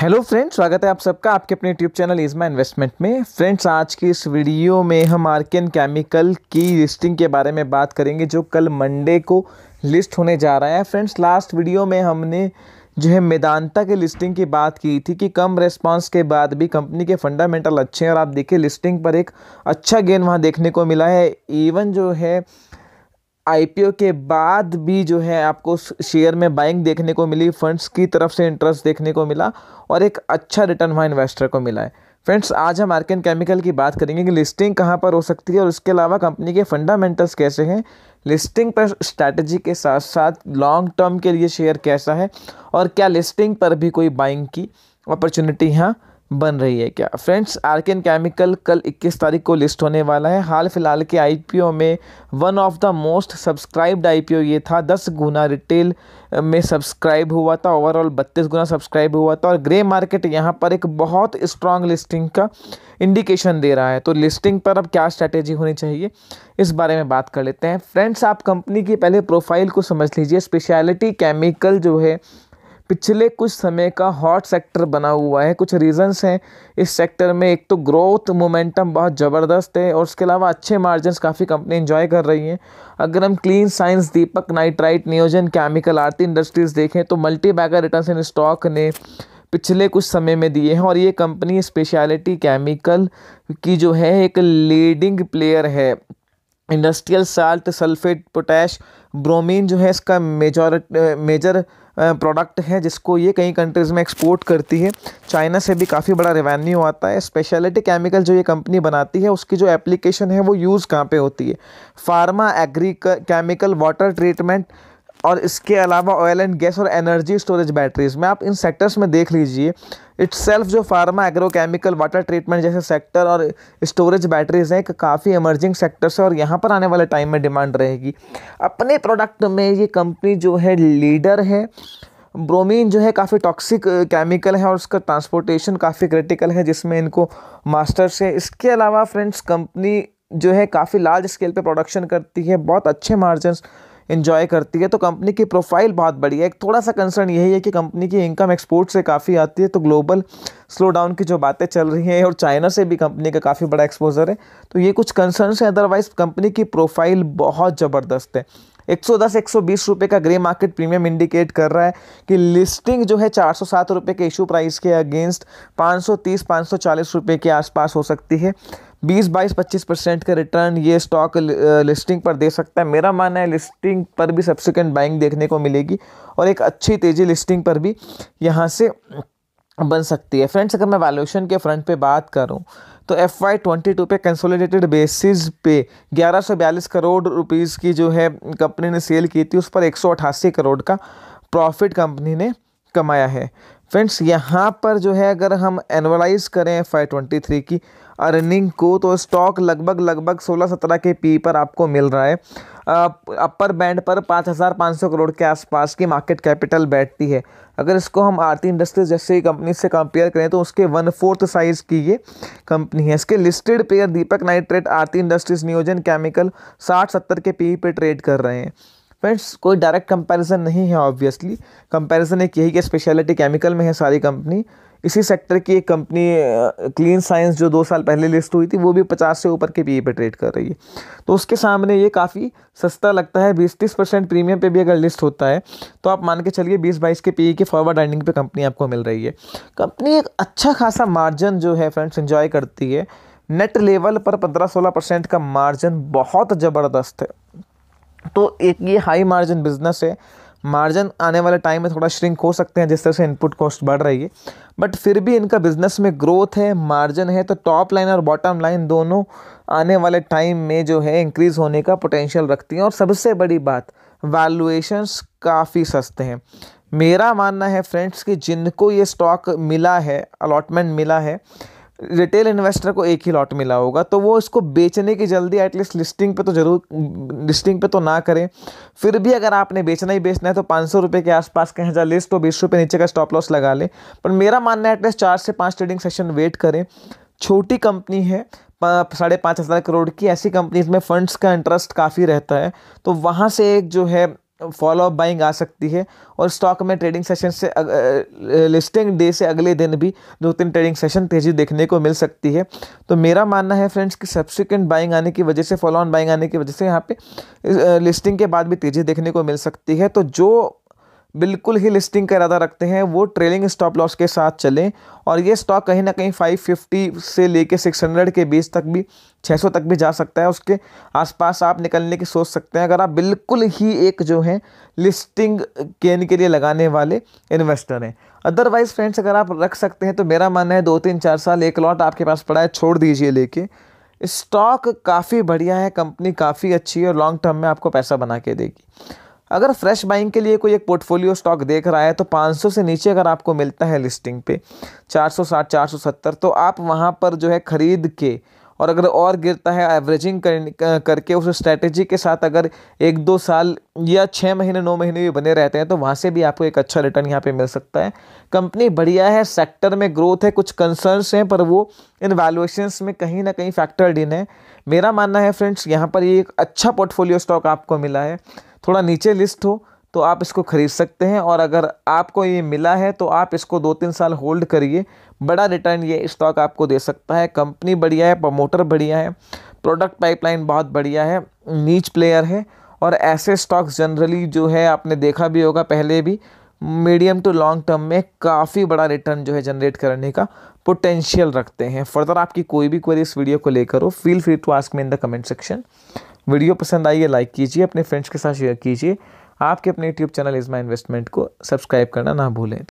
hello friends स्वागत है आप सबका आपके अपने यूट्यूब चैनल इजमा इन्वेस्टमेंट में फ्रेंड्स आज की इस वीडियो में हम आर्कियन केमिकल की लिस्टिंग के बारे में बात करेंगे जो कल मंडे को लिस्ट होने जा रहा है फ्रेंड्स लास्ट वीडियो में हमने जो है मेदांता के लिस्टिंग की बात की थी कि कम रेस्पॉन्स के बाद भी कंपनी के फंडामेंटल अच्छे हैं और आप देखिए लिस्टिंग पर एक अच्छा गेन वहाँ देखने को मिला है इवन जो है आईपीओ के बाद भी जो है आपको शेयर में बाइंग देखने को मिली फंड्स की तरफ से इंटरेस्ट देखने को मिला और एक अच्छा रिटर्न वहाँ इन्वेस्टर को मिला है फ्रेंड्स आज हम आर्कन केमिकल की बात करेंगे कि लिस्टिंग कहाँ पर हो सकती है और इसके अलावा कंपनी के फंडामेंटल्स कैसे हैं लिस्टिंग पर स्ट्रैटेजी के साथ साथ लॉन्ग टर्म के लिए शेयर कैसा है और क्या लिस्टिंग पर भी कोई बाइंग की अपॉर्चुनिटी यहाँ बन रही है क्या फ्रेंड्स आर्किन केमिकल कल 21 तारीख को लिस्ट होने वाला है हाल फिलहाल के आईपीओ में one of the most subscribed IPO ये था 10 गुना रिटेल में सब्सक्राइब हुआ था ओवरऑल 32 गुना सब्सक्राइब हुआ था और ग्रे मार्केट यहाँ पर एक बहुत स्ट्रांग लिस्टिंग का इंडिकेशन दे रहा है तो लिस्टिंग पर अब क्या स्ट्रैटेजी होनी चाहिए इस बारे में बात कर लेते हैं फ्रेंड्स आप कंपनी की पहले प्रोफाइल को समझ लीजिए स्पेशलिटी केमिकल जो है पिछले कुछ समय का हॉट सेक्टर बना हुआ है कुछ रीज़न्स हैं इस सेक्टर में एक तो ग्रोथ मोमेंटम बहुत ज़बरदस्त है और उसके अलावा अच्छे मार्जिनस काफ़ी कंपनी इन्जॉय कर रही हैं अगर हम clean science Deepak nitrite Neogen chemical Aarti industries देखें तो मल्टी बैगर रिटर्न इन स्टॉक ने पिछले कुछ समय में दिए हैं और ये कंपनी स्पेशलिटी केमिकल की जो है एक लीडिंग प्लेयर है industrial salt sulphate potash bromine जो है इसका मेजॉर मेजर प्रोडक्ट है जिसको ये कई कंट्रीज़ में एक्सपोर्ट करती है चाइना से भी काफ़ी बड़ा रेवेन्यू आता है स्पेशलिटी केमिकल जो ये कंपनी बनाती है उसकी जो एप्लीकेशन है वो यूज़ कहाँ पे होती है pharma agri chemical water treatment और इसके अलावा ऑयल एंड गैस और एनर्जी स्टोरेज बैटरीज में आप इन सेक्टर्स में देख लीजिए इट्स सेल्फ जो फार्मा एग्रोकेमिकल वाटर ट्रीटमेंट जैसे सेक्टर और स्टोरेज बैटरीज हैं एक काफ़ी इमर्जिंग सेक्टर्स है और यहाँ पर आने वाले टाइम में डिमांड रहेगी अपने प्रोडक्ट में ये कंपनी जो है लीडर है ब्रोमीन जो है काफ़ी टॉक्सिक केमिकल है और उसका ट्रांसपोर्टेशन काफ़ी क्रिटिकल है जिसमें इनको मास्टर्स है इसके अलावा फ्रेंड्स कंपनी जो है काफ़ी लार्ज स्केल पे प्रोडक्शन करती है बहुत अच्छे मार्जिन इन्जॉय करती है तो कंपनी की प्रोफाइल बहुत बड़ी है एक थोड़ा सा कंसर्न यही है कि कंपनी की इनकम एक्सपोर्ट से काफ़ी आती है तो ग्लोबल स्लो डाउन की जो बातें चल रही हैं और चाइना से भी कंपनी का काफ़ी बड़ा एक्सपोजर है तो ये कुछ कंसर्न है अदरवाइज़ कंपनी की प्रोफाइल बहुत ज़बरदस्त है 110 120 रुपए का ग्रे मार्केट प्रीमियम इंडिकेट कर रहा है कि लिस्टिंग जो है चार सौ रुपए के इशू प्राइस के अगेंस्ट 530 540 रुपए के आसपास हो सकती है 20 बाईस 25 परसेंट का रिटर्न ये स्टॉक लिस्टिंग पर दे सकता है मेरा मानना है लिस्टिंग पर भी सब्सिक्वेंट बाइंग देखने को मिलेगी और एक अच्छी तेज़ी लिस्टिंग पर भी यहाँ से बन सकती है फ्रेंड्स अगर मैं वैल्यूशन के फ्रंट पे बात करूं तो एफ वाई ट्वेंटी टू पे कंसोलिडेटेड बेसिस पे ग्यारह सौ बयालीस करोड़ रुपीस की जो है कंपनी ने सेल की थी उस पर एक सौ अठासी करोड़ का प्रॉफिट कंपनी ने कमाया है फ्रेंड्स यहाँ पर जो है अगर हम एनवलाइज़ करें एफ ट्वेंटी थ्री की अर्निंग को तो स्टॉक लगभग लगभग सोलह सत्रह के पी पर आपको मिल रहा है अपर बैंड पर पाँच हज़ार पाँच सौ करोड़ के आसपास की मार्केट कैपिटल बैठती है अगर इसको हम आरती इंडस्ट्रीज जैसी कंपनी से कंपेयर करें तो उसके वन फोर्थ साइज़ की ये कंपनी है इसके listed peer Deepak nitrate Aarti industries Neogen chemical साठ सत्तर के पी पे ट्रेड कर रहे हैं फ्रेंड्स कोई डायरेक्ट कंपैरिजन नहीं है ऑब्वियसली कंपैरिजन एक यही कि स्पेशलिटी केमिकल में है सारी कंपनी इसी सेक्टर की एक कंपनी क्लीन साइंस जो दो साल पहले लिस्ट हुई थी वो भी पचास से ऊपर के पी e पे ट्रेड कर रही है तो उसके सामने ये काफ़ी सस्ता लगता है बीस तीस परसेंट प्रीमियम पे भी अगर लिस्ट होता है तो आप मान के चलिए बीस बाईस के पी के फॉरवर्ड अर्निंग पे कंपनी आपको मिल रही है कंपनी एक अच्छा खासा मार्जिन जो है फ्रेंड्स इन्जॉय करती है नेट लेवल पर पंद्रह सोलह परसेंट का मार्जिन बहुत ज़बरदस्त है तो एक ये हाई मार्जिन बिजनेस है मार्जिन आने वाले टाइम में थोड़ा श्रिंक हो सकते हैं जिस तरह से इनपुट कॉस्ट बढ़ रही है बट फिर भी इनका बिजनेस में ग्रोथ है मार्जिन है तो टॉप लाइन और बॉटम लाइन दोनों आने वाले टाइम में जो है इंक्रीज़ होने का पोटेंशियल रखती हैं और सबसे बड़ी बात वैल्यूएशंस काफ़ी सस्ते हैं मेरा मानना है फ्रेंड्स कि जिनको ये स्टॉक मिला है अलॉटमेंट मिला है रिटेल इन्वेस्टर को एक ही लॉट मिला होगा तो वो इसको बेचने की जल्दी एटलीस्ट लिस्टिंग पे तो जरूर लिस्टिंग पे तो ना करें फिर भी अगर आपने बेचना ही बेचना है तो पाँच सौ रुपये के आसपास कहीं जा लिस्ट तो बीस रुपये नीचे का स्टॉप लॉस लगा लें पर मेरा मानना है एटलीस्ट चार से पाँच ट्रेडिंग सेशन वेट करें छोटी कंपनी है साढ़े पाँच हज़ार करोड़ की ऐसी कंपनीज में फंड्स का इंटरेस्ट काफ़ी रहता है तो वहाँ से एक जो है फॉलो अप बाइंग आ सकती है और स्टॉक में ट्रेडिंग सेशन से लिस्टिंग डे से अगले दिन भी दो तीन ट्रेडिंग सेशन तेजी देखने को मिल सकती है तो मेरा मानना है फ्रेंड्स कि सब्सिक्वेंट बाइंग आने की वजह से फॉलो ऑन बाइंग आने की वजह से यहाँ पे लिस्टिंग के बाद भी तेजी देखने को मिल सकती है तो जो बिल्कुल ही लिस्टिंग का इरादा रखते हैं वो ट्रेलिंग स्टॉप लॉस के साथ चलें और ये स्टॉक कहीं ना कहीं 550 से लेके 600 के बीच तक भी 600 तक भी जा सकता है उसके आसपास आप निकलने की सोच सकते हैं अगर आप बिल्कुल ही एक जो है लिस्टिंग केन के लिए लगाने वाले इन्वेस्टर हैं अदरवाइज़ फ्रेंड्स अगर आप रख सकते हैं तो मेरा मानना है दो तीन चार साल एक लॉट आपके पास पड़ा है छोड़ दीजिए लेके स्टॉक काफ़ी बढ़िया है कंपनी काफ़ी अच्छी है और लॉन्ग टर्म में आपको पैसा बना के देगी अगर फ्रेश बाइंग के लिए कोई एक पोर्टफोलियो स्टॉक देख रहा है तो 500 से नीचे अगर आपको मिलता है लिस्टिंग पे 460 470 तो आप वहाँ पर जो है ख़रीद के और अगर और गिरता है एवरेजिंग कर, करके उस स्ट्रैटेजी के साथ अगर एक दो साल या छः महीने नौ महीने भी बने रहते हैं तो वहाँ से भी आपको एक अच्छा रिटर्न यहाँ पे मिल सकता है कंपनी बढ़िया है सेक्टर में ग्रोथ है कुछ कंसर्न्स हैं पर वो इन वैल्यूएशंस में कहीं ना कहीं फैक्टर्ड इन है मेरा मानना है फ्रेंड्स यहाँ पर ये एक अच्छा पोर्टफोलियो स्टॉक आपको मिला है थोड़ा नीचे लिस्ट हो तो आप इसको ख़रीद सकते हैं और अगर आपको ये मिला है तो आप इसको दो तीन साल होल्ड करिए बड़ा रिटर्न ये स्टॉक आपको दे सकता है कंपनी बढ़िया है प्रमोटर बढ़िया है प्रोडक्ट पाइपलाइन बहुत बढ़िया है नीच प्लेयर है और ऐसे स्टॉक्स जनरली जो है आपने देखा भी होगा पहले भी मीडियम टू लॉन्ग टर्म में काफ़ी बड़ा रिटर्न जो है जनरेट करने का पोटेंशियल रखते हैं फर्दर आपकी कोई भी क्वेरी इस वीडियो को लेकर हो feel free to ask me in the comment section video पसंद आई है लाइक कीजिए अपने फ्रेंड्स के साथ शेयर कीजिए आपके अपने YouTube channel is my investment को सब्सक्राइब करना ना भूलें